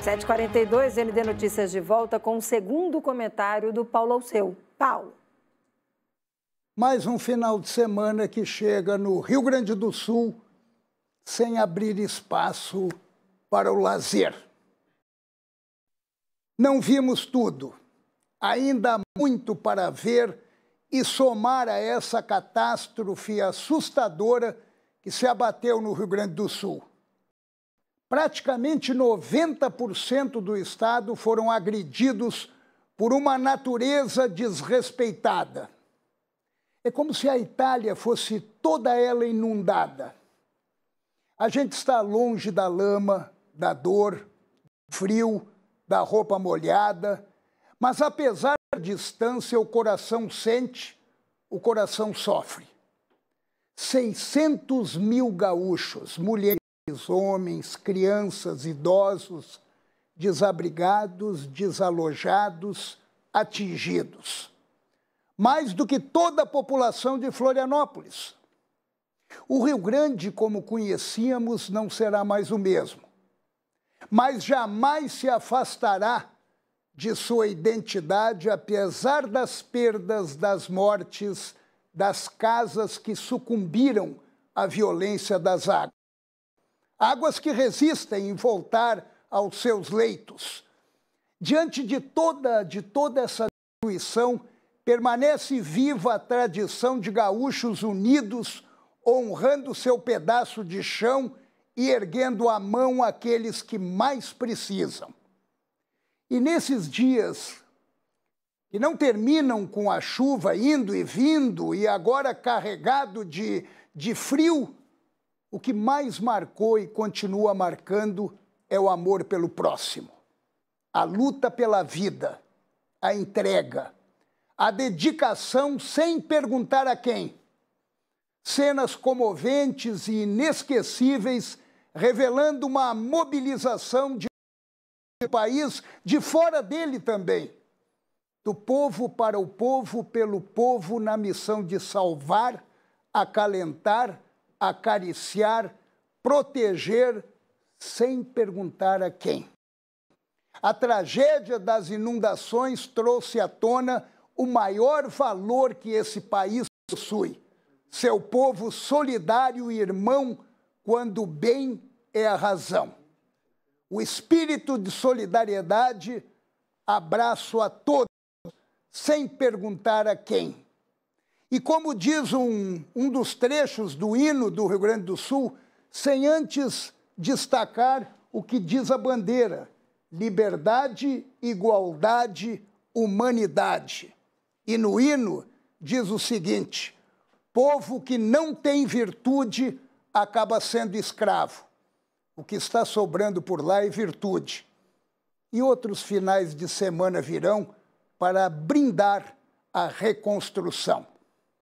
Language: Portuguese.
7h42, ND Notícias de volta com o segundo comentário do Paulo Alceu. Paulo. Mais um final de semana que chega no Rio Grande do Sul sem abrir espaço para o lazer. Não vimos tudo. Ainda há muito para ver e somar a essa catástrofe assustadora que se abateu no Rio Grande do Sul praticamente 90% do Estado foram agredidos por uma natureza desrespeitada. É como se a Itália fosse toda ela inundada. A gente está longe da lama, da dor, do frio, da roupa molhada, mas apesar da distância, o coração sente, o coração sofre. 600 mil gaúchos, mulheres homens, crianças, idosos, desabrigados, desalojados, atingidos. Mais do que toda a população de Florianópolis. O Rio Grande, como conhecíamos, não será mais o mesmo, mas jamais se afastará de sua identidade, apesar das perdas, das mortes, das casas que sucumbiram à violência das águas águas que resistem em voltar aos seus leitos. Diante de toda, de toda essa destruição, permanece viva a tradição de gaúchos unidos, honrando seu pedaço de chão e erguendo a mão àqueles que mais precisam. E nesses dias que não terminam com a chuva indo e vindo e agora carregado de, de frio, o que mais marcou e continua marcando é o amor pelo próximo, a luta pela vida, a entrega, a dedicação sem perguntar a quem. Cenas comoventes e inesquecíveis revelando uma mobilização de país de fora dele também, do povo para o povo, pelo povo na missão de salvar, acalentar, acariciar, proteger, sem perguntar a quem. A tragédia das inundações trouxe à tona o maior valor que esse país possui: seu povo solidário e irmão, quando o bem é a razão. O espírito de solidariedade abraço a todos, sem perguntar a quem. E como diz um, um dos trechos do hino do Rio Grande do Sul, sem antes destacar o que diz a bandeira: liberdade, igualdade, humanidade. E no hino diz o seguinte: povo que não tem virtude acaba sendo escravo. O que está sobrando por lá é virtude. E outros finais de semana virão para brindar a reconstrução.